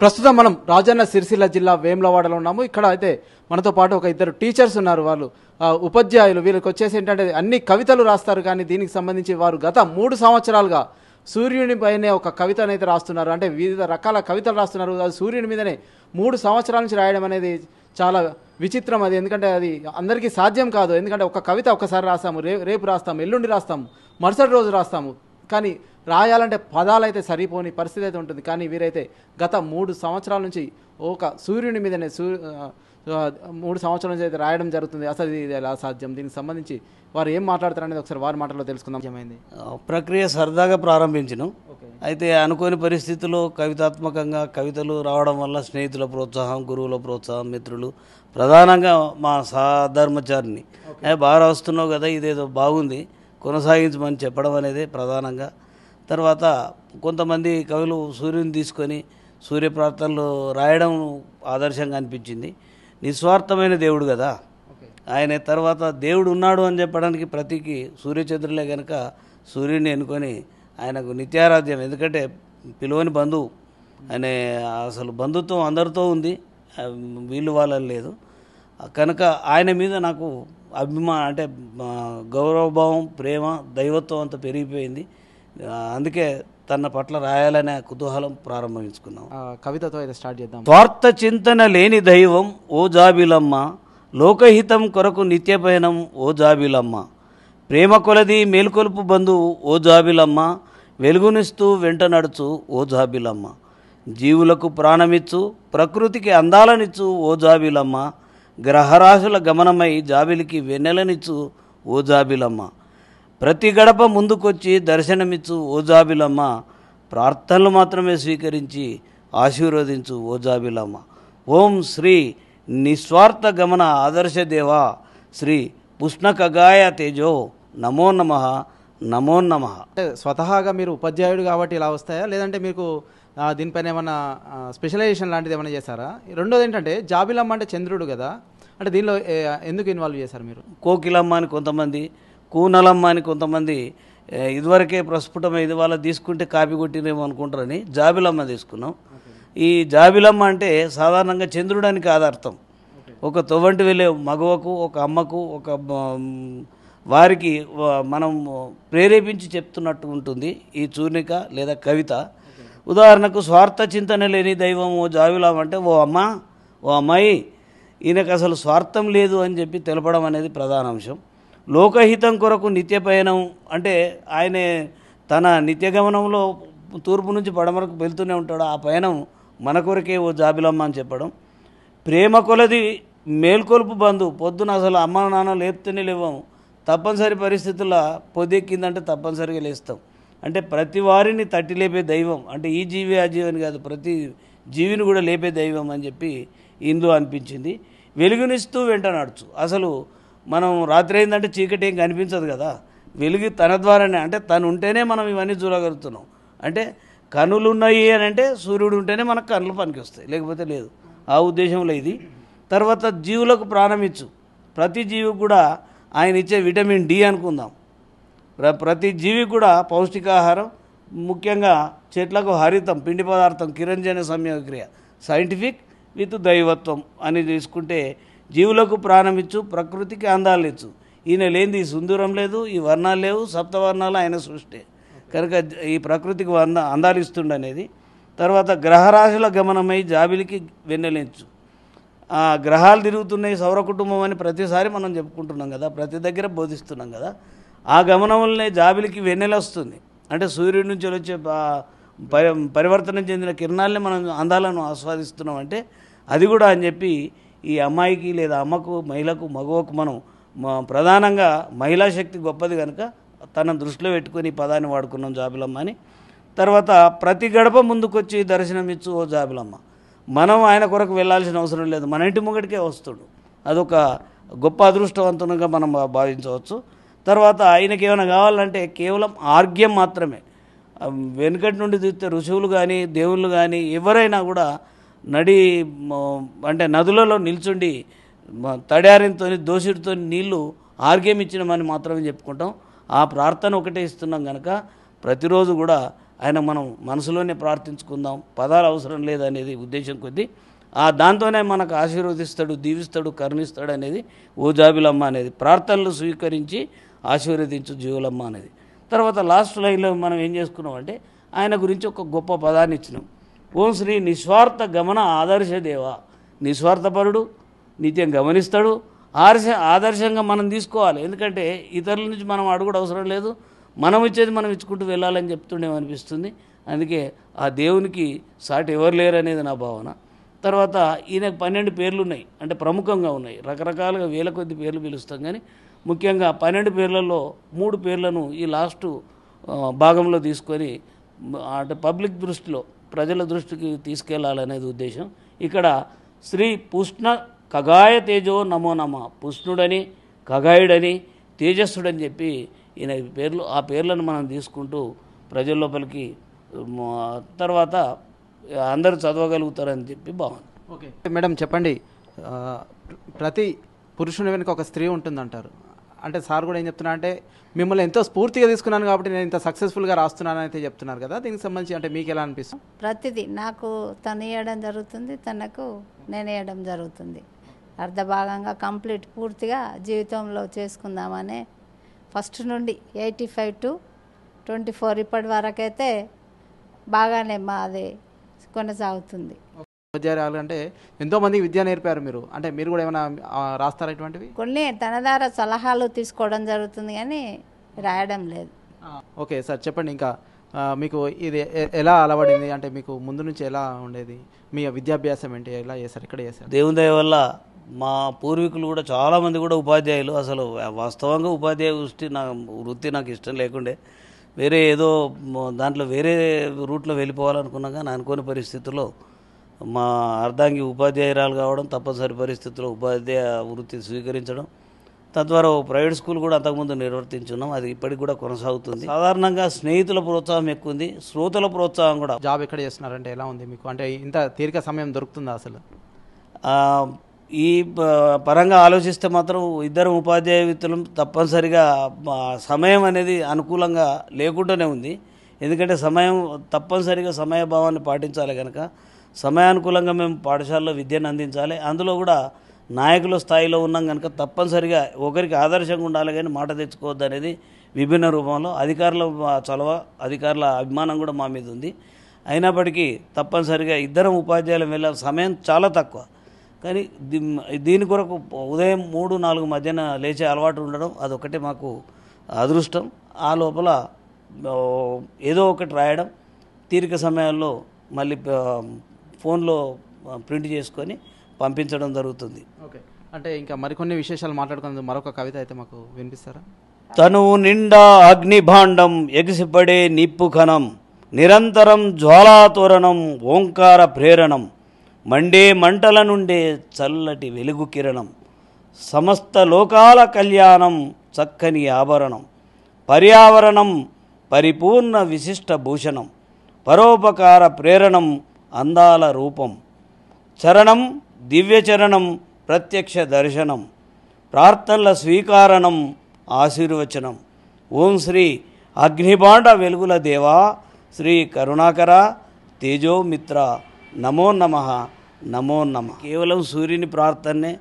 ప్రస్తుతం మనం రాజన్న సిరిసిల్ల జిల్లా వేములవాడలో ఉన్నాము ఇక్కడ అయితే మనతో పాటు ఒక ఇద్దరు టీచర్స్ ఉన్నారు వాళ్ళు ఉపాధ్యాయులు వీళ్ళకి వచ్చేసి ఏంటంటే అన్ని కవితలు రాస్తారు కానీ దీనికి సంబంధించి వారు గత మూడు సంవత్సరాలుగా సూర్యుని పైనే ఒక కవితను అయితే రాస్తున్నారు అంటే వివిధ రకాల కవితలు రాస్తున్నారు అది సూర్యుని మీదనే మూడు సంవత్సరాల నుంచి రాయడం అనేది చాలా విచిత్రం అది ఎందుకంటే అది అందరికీ సాధ్యం కాదు ఎందుకంటే ఒక కవిత ఒకసారి రాస్తాము రేపు రాస్తాము ఎల్లుండి రాస్తాము మరుసటి రోజు రాస్తాము కానీ రాయాలంటే పదాలు అయితే సరిపోని పరిస్థితి అయితే ఉంటుంది కానీ వీరైతే గత మూడు సంవత్సరాల నుంచి ఒక సూర్యుని మీదనే సూ మూడు సంవత్సరాల నుంచి అయితే రాయడం జరుగుతుంది అసలు ఇది ఎలా సాధ్యం దీనికి సంబంధించి వారు ఏం మాట్లాడతారు అనేది ఒకసారి వారి మాటల్లో తెలుసుకుందాం ఏమైంది ప్రక్రియ సరదాగా ప్రారంభించను అయితే అనుకోని పరిస్థితుల్లో కవితాత్మకంగా కవితలు రావడం వల్ల స్నేహితుల ప్రోత్సాహం గురువుల ప్రోత్సాహం మిత్రులు ప్రధానంగా మా సాధర్మచారిని బాగా వస్తున్నావు కదా ఇదేదో బాగుంది కొనసాగించమని చెప్పడం అనేది ప్రధానంగా తర్వాత కొంతమంది కవులు సూర్యుని తీసుకొని సూర్య ప్రార్థనలు రాయడం ఆదర్శంగా అనిపించింది నిస్వార్థమైన దేవుడు కదా ఆయన తర్వాత దేవుడు ఉన్నాడు అని చెప్పడానికి ప్రతికి సూర్యచంద్రులే కనుక సూర్యుడిని ఎన్నుకొని ఆయనకు నిత్యారాధ్యం ఎందుకంటే పిలువని బంధువు అనే అసలు బంధుత్వం అందరితో ఉంది వీళ్ళు వాళ్ళని లేదు కనుక ఆయన మీద నాకు అభిమా అంటే గౌరవభావం ప్రేమ దైవత్వం అంత పెరిగిపోయింది అందుకే తన పట్ల రాయాలనే కుతూహలం ప్రారంభించుకున్నాం కవితతో అయితే స్టార్ట్ చేద్దాం స్వార్థ చింతన లేని దైవం ఓ జాబిలమ్మ లోకహితం కొరకు నిత్యపయనం ఓ జాబిలమ్మ ప్రేమ కొలది మేల్కొలుపు బంధువు ఓ జాబిలమ్మ వెలుగునిస్తూ వెంట నడుచు ఓ జాబిలమ్మ జీవులకు ప్రాణమిచ్చు ప్రకృతికి అందాలనిచ్చు ఓ జాబిలమ్మ గ్రహరాశుల గమనమై జాబిలికి వెన్నెలనిచ్చు ఓ జాబిలమ్మ ప్రతి గడప ముందుకొచ్చి దర్శనమిచ్చు ఓజాబిలమ్మ ప్రార్థనలు మాత్రమే స్వీకరించి ఆశీర్వదించు ఓజాబిలమ్మ ఓం శ్రీ నిస్వార్థ గమన ఆదర్శ దేవా శ్రీ పుష్ణకగాయ తేజో నమో నమ నమో నమ స్వతహాగా మీరు ఉపాధ్యాయుడు కాబట్టి ఇలా వస్తాయా లేదంటే మీకు దీనిపైన ఏమైనా స్పెషలైజేషన్ లాంటిది ఏమైనా చేశారా రెండోది ఏంటంటే జాబిలమ్మ అంటే చంద్రుడు కదా అంటే దీనిలో ఎందుకు ఇన్వాల్వ్ చేశారు మీరు కోకిలమ్మ అని కొంతమంది కూనలమ్మ అని కొంతమంది ఇదివరకే ప్రస్ఫుటం ఇది వాళ్ళ తీసుకుంటే కాపీ కొట్టినేమో అనుకుంటారని జాబిలమ్మ తీసుకున్నాం ఈ జాబిలమ్మ అంటే సాధారణంగా చంద్రుడు అని కాదు అర్థం ఒక తొవంటి వెళ్ళే మగవకు ఒక అమ్మకు ఒక వారికి మనం ప్రేరేపించి చెప్తున్నట్టు ఉంటుంది ఈ చూర్ణిక లేదా కవిత ఉదాహరణకు స్వార్థ చింతన లేని దైవం ఓ జాబిలమ్మ అంటే ఓ అమ్మ ఓ అమ్మాయి ఈయనకు అసలు స్వార్థం లేదు అని చెప్పి తెలపడం అనేది ప్రధాన అంశం లోకహితం కొరకు నిత్య పయనం అంటే ఆయనే తన నిత్యగమనంలో తూర్పు నుంచి పడమరకు వెళ్తూనే ఉంటాడు ఆ పయనం మన కొరకే ఓ జాబిలమ్మ అని చెప్పడం ప్రేమ కొలది మేల్కొలుపు బంధు పొద్దున అసలు అమ్మ నాన్న లేపుతూనే లేవాము తప్పనిసరి పరిస్థితుల్లో పొద్దెక్కిందంటే తప్పనిసరిగా లేస్తాం అంటే ప్రతి వారిని తట్టి లేపే దైవం అంటే ఈ జీవి ఆ జీవని కాదు ప్రతి జీవిని కూడా లేపే దైవం అని చెప్పి ఇందులో అనిపించింది వెలుగునిస్తూ వెంట నడుచు అసలు మనం రాత్రి అయిందంటే చీకటి ఏం కనిపించదు కదా వెలుగు తన ద్వారానే అంటే తను ఉంటేనే మనం ఇవన్నీ చూడగలుగుతున్నాం అంటే కనులు ఉన్నాయి అని అంటే సూర్యుడు ఉంటేనే మనకు కనులు పనికి వస్తాయి లేకపోతే లేదు ఆ ఉద్దేశంలో ఇది తర్వాత జీవులకు ప్రాణం ఇచ్చు ప్రతి జీవి కూడా ఆయన ఇచ్చే విటమిన్ డి అనుకుందాం ప్రతి జీవి కూడా పౌష్టికాహారం ముఖ్యంగా చెట్లకు హరితం పిండి పదార్థం కిరంజన సమయక్రియ సైంటిఫిక్ విత్ దైవత్వం అని తీసుకుంటే జీవులకు ప్రాణమిచ్చు ప్రకృతికి అందాలిచ్చు ఈయన లేనిది ఈ సుందూరం లేదు ఈ వర్ణాలు లేవు సప్తవర్ణాలు ఆయన సృష్టి కనుక ఈ ప్రకృతికి అంద అందాలిస్తుండనేది తర్వాత గ్రహరాశుల గమనమై జాబిలికి వెన్నెలించు గ్రహాలు తిరుగుతున్నాయి సౌర కుటుంబం అని ప్రతిసారి మనం చెప్పుకుంటున్నాం కదా ప్రతి దగ్గర బోధిస్తున్నాం కదా ఆ గమనంలోనే జాబిలికి వెన్నెల వస్తుంది అంటే సూర్యుడి నుంచి వచ్చే పరివర్తనం చెందిన కిరణాలని మనం అందాలను ఆస్వాదిస్తున్నాం అంటే అది కూడా అని చెప్పి ఈ అమ్మాయికి లేదా అమ్మకు మహిళకు మగవకు మనం ప్రధానంగా మహిళా శక్తి గొప్పది కనుక తన దృష్టిలో పెట్టుకొని పదాన్ని వాడుకున్నాం జాబిలమ్మ అని తర్వాత ప్రతి గడప ముందుకొచ్చి దర్శనం ఇచ్చు ఓ జాబిలమ్మ మనం ఆయన కొరకు వెళ్ళాల్సిన అవసరం లేదు మన ఇంటి ముంగటికే వస్తుడు అదొక గొప్ప అదృష్టవంతునిగా మనం భావించవచ్చు తర్వాత ఆయనకి ఏమైనా కావాలంటే కేవలం ఆర్గ్యం మాత్రమే వెనుకటి నుండి చూస్తే ఋషువులు కానీ దేవుళ్ళు కానీ ఎవరైనా కూడా నడి అంటే నదులలో నిల్చుండి తడారితో దోషుడితో నీళ్లు ఆర్గ్యం ఇచ్చినమని మాత్రమే చెప్పుకుంటాం ఆ ప్రార్థన ఒకటే ఇస్తున్నాం కనుక ప్రతిరోజు కూడా ఆయన మనం మనసులోనే ప్రార్థించుకుందాం పదాలు అవసరం లేదనేది ఉద్దేశం కొద్దీ ఆ దాంతోనే మనకు ఆశీర్వదిస్తాడు దీవిస్తాడు కరుణిస్తాడు అనేది ఓ జాబిలమ్మ అనేది ప్రార్థనలు స్వీకరించి ఆశీర్వదించు జీవులమ్మ అనేది తర్వాత లాస్ట్ లైన్లో మనం ఏం చేసుకున్నాం అంటే ఆయన గురించి ఒక గొప్ప పదాన్ని ఇచ్చినాం ఓం శ్రీ నిస్వార్థ గమన ఆదర్శదేవ నిస్వార్థపరుడు నిత్యం గమనిస్తాడు ఆదర్శ ఆదర్శంగా మనం తీసుకోవాలి ఎందుకంటే ఇతరుల నుంచి మనం అడుగుడు అవసరం లేదు మనం ఇచ్చేది మనం ఇచ్చుకుంటూ వెళ్ళాలని చెప్తుండేమనిపిస్తుంది అందుకే ఆ దేవునికి సాటి ఎవరు లేరు అనేది నా భావన తర్వాత ఈయనకు పన్నెండు పేర్లు ఉన్నాయి అంటే ప్రముఖంగా ఉన్నాయి రకరకాలుగా వేల కొద్ది పేర్లు పిలుస్తాం కానీ ముఖ్యంగా పన్నెండు పేర్లలో మూడు పేర్లను ఈ లాస్ట్ భాగంలో తీసుకొని అంటే పబ్లిక్ దృష్టిలో ప్రజల దృష్టికి తీసుకెళ్లాలనేది ఉద్దేశం ఇక్కడ శ్రీ పుష్ణ కగాయ తేజో నమో నమ పుష్ణుడని కగాయుడని తేజస్సుడని చెప్పి ఈయన పేర్లు ఆ పేర్లను మనం తీసుకుంటూ ప్రజల లోపలికి తర్వాత అందరూ చదవగలుగుతారని చెప్పి బాగుంది ఓకే మేడం చెప్పండి ప్రతి పురుషుని వెనుక ఒక స్త్రీ ఉంటుందంటారు అంటే సార్ కూడా ఏం చెప్తున్నా అంటే మిమ్మల్ని ఎంతో స్ఫూర్తిగా తీసుకున్నాను కాబట్టి నేను ఇంత సక్సెస్ఫుల్గా రాస్తున్నాను అయితే చెప్తున్నారు కదా దీనికి సంబంధించి అంటే మీకు ఎలా అనిపిస్తుంది ప్రతిదీ నాకు తను వేయడం జరుగుతుంది తనకు నేను వేయడం జరుగుతుంది అర్ధ భాగంగా కంప్లీట్ పూర్తిగా జీవితంలో చేసుకుందామనే ఫస్ట్ నుండి eighty five to twenty four ఇప్పటి వరకైతే బాగానే మాది కొనసాగుతుంది ఉపాధ్యాయులు అంటే ఎంతోమందికి విద్య నేర్పారు మీరు అంటే మీరు కూడా ఏమైనా రాస్తారా ఇటువంటివి కొన్ని తనదార సలహాలు తీసుకోవడం జరుగుతుంది కానీ రాయడం లేదు ఓకే సార్ చెప్పండి ఇంకా మీకు ఇది ఎలా అలవడింది అంటే మీకు ముందు నుంచి ఎలా ఉండేది మీ విద్యాభ్యాసం ఏంటి ఎలా చేశారు ఇక్కడ చేశారు దేవుని దయ వల్ల మా పూర్వీకులు కూడా చాలామంది కూడా ఉపాధ్యాయులు అసలు వాస్తవంగా ఉపాధ్యాయ వృత్తి నా వృత్తి నాకు ఇష్టం లేకుండే వేరే ఏదో దాంట్లో వేరే రూట్లో వెళ్ళిపోవాలనుకున్నా కానీ అనుకోని పరిస్థితుల్లో మా అర్ధాంగి ఉపాధ్యాయురాలు కావడం తప్పనిసరి పరిస్థితుల్లో ఉపాధ్యాయ వృత్తి స్వీకరించడం తద్వారా ఓ ప్రైవేట్ స్కూల్ కూడా అంతకుముందు నిర్వర్తించున్నాం అది ఇప్పటికి కూడా కొనసాగుతుంది సాధారణంగా స్నేహితుల ప్రోత్సాహం ఎక్కువ ఉంది శ్రోతల ప్రోత్సాహం కూడా జాబ్ ఎక్కడ చేస్తున్నారంటే ఎలా ఉంది మీకు అంటే ఇంత తీరిక సమయం దొరుకుతుంది అసలు ఈ పరంగా ఆలోచిస్తే మాత్రం ఇద్దరు ఉపాధ్యాయ విత్తులం తప్పనిసరిగా సమయం అనేది అనుకూలంగా లేకుండానే ఉంది ఎందుకంటే సమయం తప్పనిసరిగా సమయభావాన్ని పాటించాలి కనుక సమయానుకూలంగా మేము పాఠశాలలో విద్యను అందించాలి అందులో కూడా నాయకుల స్థాయిలో ఉన్నాం కనుక తప్పనిసరిగా ఒకరికి ఆదర్శంగా ఉండాలి కానీ మాట తెచ్చుకోవద్దు అనేది విభిన్న రూపంలో అధికారుల చొలవ అధికారుల అభిమానం కూడా మా మీద ఉంది అయినప్పటికీ తప్పనిసరిగా ఇద్దరం ఉపాధ్యాయులు వెళ్ళే సమయం చాలా తక్కువ కానీ దీని కొరకు ఉదయం మూడు నాలుగు మధ్యన లేచే అలవాటు ఉండడం అదొకటి మాకు అదృష్టం ఆ లోపల ఏదో ఒకటి రాయడం తీరిక సమయాల్లో మళ్ళీ ఫోన్లో ప్రింట్ చేసుకొని పంపించడం జరుగుతుంది ఓకే అంటే ఇంకా మరికొన్ని విశేషాలు మాట్లాడుకున్నది మరొక కవిత అయితే మాకు వినిపిస్తారా తను నిండా అగ్నిభాండం ఎగిసిపడే నిప్పు కణం నిరంతరం జ్వాలాతోరణం ఓంకార ప్రేరణం మండే మంటల నుండే చల్లటి వెలుగు కిరణం సమస్త లోకాల కళ్యాణం చక్కని ఆభరణం పర్యావరణం పరిపూర్ణ విశిష్ట భూషణం పరోపకార ప్రేరణం అందాల రూపం చరణం దివ్యచరణం ప్రత్యక్ష దర్శనం ప్రార్థనల స్వీకారణం ఆశీర్వచనం ఓం శ్రీ అగ్నిబాండ వెలుగుల దేవా శ్రీ కరుణాకర తేజోమిత్ర నమో నమ నమో నమ కేవలం సూర్యుని ప్రార్థనే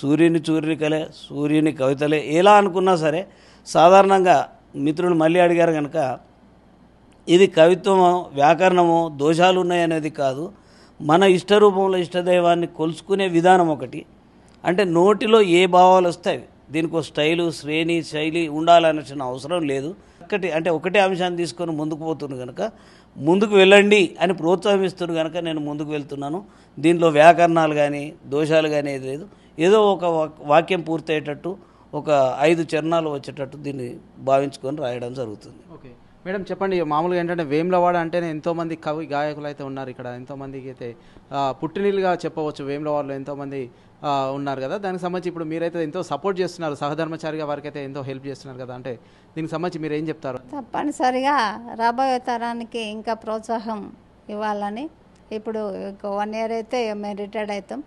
సూర్యుని చూరికలే సూర్యుని కవితలే ఎలా అనుకున్నా సరే సాధారణంగా మిత్రులు మళ్ళీ అడిగారు కనుక ఇది కవిత్వము వ్యాకరణము దోషాలు ఉన్నాయనేది కాదు మన ఇష్టరూపంలో ఇష్టదైవాన్ని కొలుసుకునే విధానం ఒకటి అంటే నోటిలో ఏ భావాలు వస్తాయి దీనికి స్టైలు శ్రేణి శైలి ఉండాలనే అవసరం లేదు ఒక్కటి అంటే ఒకటే అంశాన్ని తీసుకొని ముందుకు పోతుంది కనుక ముందుకు వెళ్ళండి అని ప్రోత్సహిస్తుంది కనుక నేను ముందుకు వెళ్తున్నాను దీనిలో వ్యాకరణాలు కానీ దోషాలు కానీ ఏది లేదు ఏదో ఒక వాక్యం పూర్తయ్యేటట్టు ఒక ఐదు చరణాలు వచ్చేటట్టు దీన్ని భావించుకొని రాయడం జరుగుతుంది ఓకే మేడం చెప్పండి మామూలుగా ఏంటంటే వేములవాడ అంటేనే ఎంతోమంది కవి గాయకులు అయితే ఉన్నారు ఇక్కడ ఎంతోమందికి అయితే పుట్టినీళ్ళుగా చెప్పవచ్చు వేములవాడలో ఎంతోమంది ఉన్నారు కదా దానికి సంబంధించి ఇప్పుడు మీరైతే ఎంతో సపోర్ట్ చేస్తున్నారు సహధర్మచారిగా వారికి అయితే ఎంతో హెల్ప్ చేస్తున్నారు కదా అంటే దీనికి సంబంధించి మీరు ఏం చెప్తారు తప్పనిసరిగా రాబోయే తరానికి ఇంకా ప్రోత్సాహం ఇవ్వాలని ఇప్పుడు వన్ ఇయర్ అయితే మేము రిటైర్డ్ అవుతాం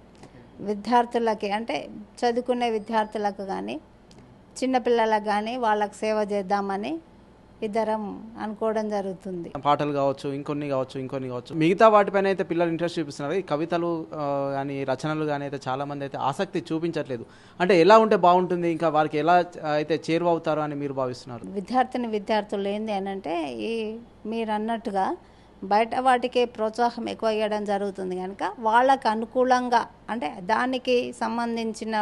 విద్యార్థులకి అంటే చదువుకునే విద్యార్థులకు కానీ చిన్నపిల్లలకు కానీ వాళ్ళకి సేవ చేద్దామని ఇద్దరం అనుకోవడం జరుగుతుంది పాటలు కావచ్చు ఇంకొన్ని కావచ్చు ఇంకొన్ని కావచ్చు మిగతా వాటిపైన అయితే పిల్లలు ఇంట్రెస్ట్ చూపిస్తున్నారు ఈ కవితలు కానీ రచనలు కానీ అయితే చాలా మంది అయితే ఆసక్తి చూపించట్లేదు అంటే ఎలా ఉంటే బాగుంటుంది ఇంకా వారికి ఎలా అయితే చేరువవుతారు అని మీరు భావిస్తున్నారు విద్యార్థిని విద్యార్థులు ఏంది అని అంటే ఈ మీరు అన్నట్టుగా బయట వాటికే ప్రోత్సాహం ఎక్కువ ఇవ్వడం జరుగుతుంది కనుక వాళ్ళకు అనుకూలంగా అంటే దానికి సంబంధించిన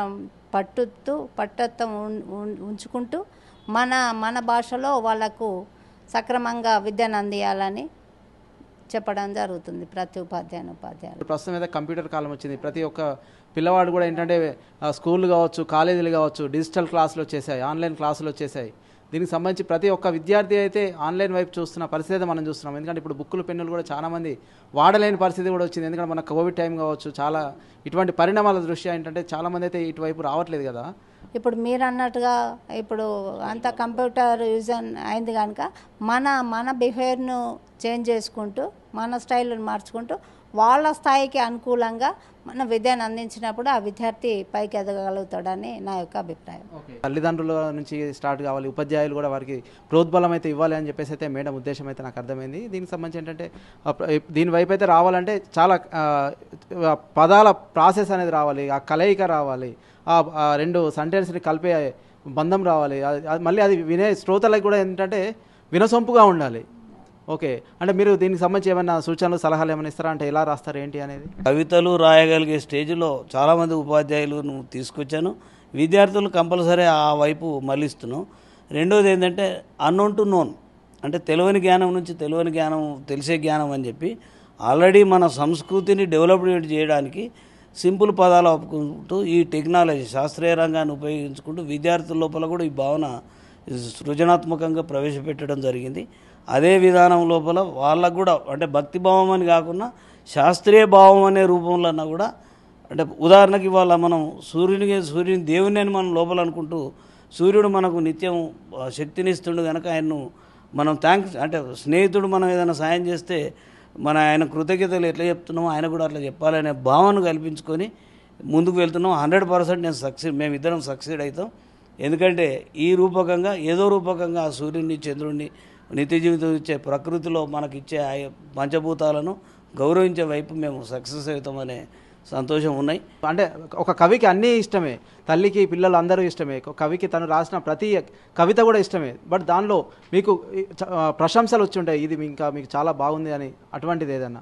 పట్టుత్తు పట్టత్వం ఉంచుకుంటూ మన మన భాషలో వాళ్ళకు సక్రమంగా విద్యను అందియాలని చెప్పడం జరుగుతుంది ప్రతి ఉపాధ్యాయ ఉపాధ్యాయులు ప్రస్తుతం అయితే కంప్యూటర్ కాలం వచ్చింది ప్రతి ఒక్క పిల్లవాడు కూడా ఏంటంటే స్కూల్ కావచ్చు కాలేజీలు కావచ్చు డిజిటల్ క్లాసులు వచ్చేసాయి ఆన్లైన్ క్లాసులు వచ్చేసాయి దీనికి సంబంధించి ప్రతి ఒక్క విద్యార్థి అయితే ఆన్లైన్ వైపు చూస్తున్న పరిస్థితి మనం చూస్తున్నాం ఎందుకంటే ఇప్పుడు బుక్కులు పెన్నులు కూడా చాలామంది వాడలేని పరిస్థితి కూడా వచ్చింది ఎందుకంటే మన కోవిడ్ టైం కావచ్చు చాలా ఇటువంటి పరిణామాల దృష్ట్యా ఏంటంటే చాలామంది అయితే ఇటువైపు రావట్లేదు కదా ఇప్పుడు మీరు అన్నట్టుగా ఇప్పుడు అంత కంప్యూటర్ యూజ్ అయింది కనుక మన మన బిహేవియర్ను చేంజ్ చేసుకుంటూ మన స్టైల్ను మార్చుకుంటూ వాళ్ళ స్థాయికి అనుకూలంగా మన విద్యను అందించినప్పుడు ఆ విద్యార్థి పైకి ఎదగలుగుతాడని నా యొక్క అభిప్రాయం తల్లిదండ్రుల నుంచి స్టార్ట్ కావాలి ఉపాధ్యాయులు కూడా వారికి ప్రోద్బలం అయితే ఇవ్వాలి అని చెప్పేసి అయితే మేడం ఉద్దేశం అయితే నాకు అర్థమైంది దీనికి సంబంధించి ఏంటంటే దీని వైపు అయితే రావాలంటే చాలా పదాల ప్రాసెస్ అనేది రావాలి ఆ కలయిక రావాలి ఆ రెండు సెంటెన్స్ని కలిపే బంధం రావాలి మళ్ళీ అది వినే శ్రోతలకు కూడా ఏంటంటే వినసొంపుగా ఉండాలి ఓకే అంటే మీరు దీనికి సంబంధించి ఏమైనా సూచనలు సలహాలు ఏమైనా ఇస్తారా అంటే ఎలా రాస్తారు ఏంటి అనేది కవితలు రాయగలిగే స్టేజ్లో చాలామంది ఉపాధ్యాయులు తీసుకొచ్చాను విద్యార్థులు కంపల్సరీ ఆ వైపు మళ్ళిస్తున్నాం రెండోది ఏంటంటే అన్నోన్ టు నోన్ అంటే తెలివని జ్ఞానం నుంచి తెలివని జ్ఞానం తెలిసే జ్ఞానం అని చెప్పి ఆల్రెడీ మన సంస్కృతిని డెవలప్మెంట్ చేయడానికి సింపుల్ పదాలు ఒప్పుకుంటూ ఈ టెక్నాలజీ శాస్త్రీయ రంగాన్ని ఉపయోగించుకుంటూ విద్యార్థుల లోపల కూడా ఈ భావన సృజనాత్మకంగా ప్రవేశపెట్టడం జరిగింది అదే విధానం లోపల వాళ్ళకు కూడా అంటే భక్తి భావం అని కాకుండా శాస్త్రీయ భావం అనే రూపంలో అన్నా కూడా అంటే ఉదాహరణకి వాళ్ళ మనం సూర్యుని సూర్యుని దేవుని అని మనం లోపల అనుకుంటూ సూర్యుడు మనకు నిత్యం శక్తినిస్తుండు కనుక ఆయన్ను మనం థ్యాంక్స్ అంటే స్నేహితుడు మనం ఏదైనా సాయం చేస్తే మన ఆయన కృతజ్ఞతలు ఎట్లా చెప్తున్నామో ఆయన కూడా అట్లా చెప్పాలనే భావన కల్పించుకొని ముందుకు వెళ్తున్నాం హండ్రెడ్ పర్సెంట్ నేను సక్సీడ్ మేమిద్దరం సక్సీడ్ అవుతాం ఎందుకంటే ఈ రూపకంగా ఏదో రూపకంగా ఆ సూర్యుడిని చంద్రుడిని నిత్య జీవితం ఇచ్చే ప్రకృతిలో మనకిచ్చే పంచభూతాలను గౌరవించే వైపు మేము సక్సెస్ అవుతామనే సంతోషం ఉన్నాయి అంటే ఒక కవికి అన్నీ ఇష్టమే తల్లికి పిల్లలు అందరూ ఇష్టమే కవికి తను రాసిన ప్రతి కవిత కూడా ఇష్టమే బట్ దానిలో మీకు ప్రశంసలు వచ్చుంటాయి ఇది ఇంకా మీకు చాలా బాగుంది అని అటువంటిది ఏదన్నా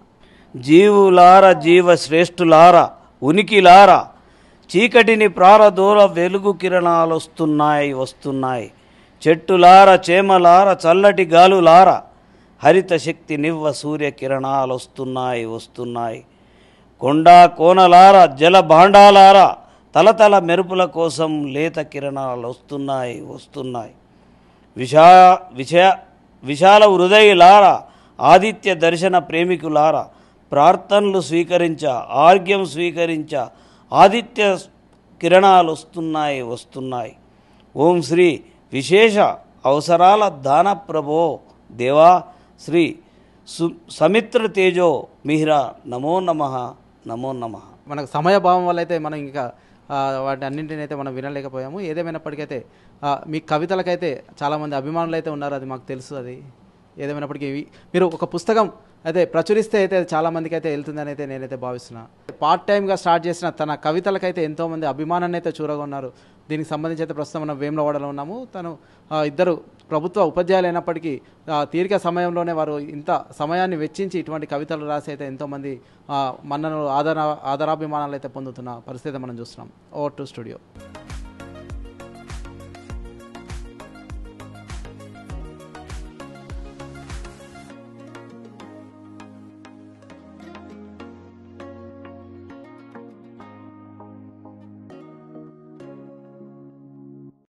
జీవులార జీవ శ్రేష్ఠులార ఉనికిలార చీకటిని ప్రారదూర వెలుగు కిరణాలు వస్తున్నాయి వస్తున్నాయి చెట్టులార చేమలార చల్లటి గాలులార హరిత శక్తి నివ్వ సూర్యకిరణాలు వస్తున్నాయి వస్తున్నాయి కొండా కోనలార జల భాండాలార తలతల మెరుపుల కోసం లేత కిరణాలు వస్తున్నాయి వస్తున్నాయి విషా విషయ విశాల హృదయులార ఆదిత్య దర్శన ప్రేమికులార ప్రార్థనలు స్వీకరించ ఆర్గ్యం స్వీకరించ ఆదిత్య కిరణాలు వస్తున్నాయి వస్తున్నాయి ఓం శ్రీ విశేష అవసరాల దాన ప్రభో దేవా శ్రీ సు సమిత్ర తేజో మిహిరా నమో నమ నమో నమ మనకు సమయభావం వల్ల అయితే మనం ఇంకా వాటి అన్నింటిని అయితే మనం వినలేకపోయాము ఏదేమైనప్పటికైతే మీ కవితలకైతే చాలామంది అభిమానులు అయితే ఉన్నారు అది మాకు తెలుసు అది ఏదేమైనప్పటికీ మీరు ఒక పుస్తకం అయితే ప్రచురిస్తే అయితే చాలామందికి అయితే వెళ్తుందని అయితే నేనైతే భావిస్తున్నాను పార్ట్ టైంగా స్టార్ట్ చేసిన తన కవితలకైతే ఎంతోమంది అభిమానాన్ని అయితే చూరగొన్నారు దీనికి సంబంధించి అయితే ప్రస్తుతం మనం వేములవాడలో ఉన్నాము తను ఇద్దరు ప్రభుత్వ ఉపాధ్యాయులు అయినప్పటికీ తీరిక సమయంలోనే వారు ఇంత సమయాన్ని వెచ్చించి ఇటువంటి కవితలు రాసి అయితే ఎంతోమంది మన్నను ఆదర ఆదరాభిమానాలు అయితే పొందుతున్న పరిస్థితి మనం చూస్తున్నాం ఓవర్ టు స్టూడియో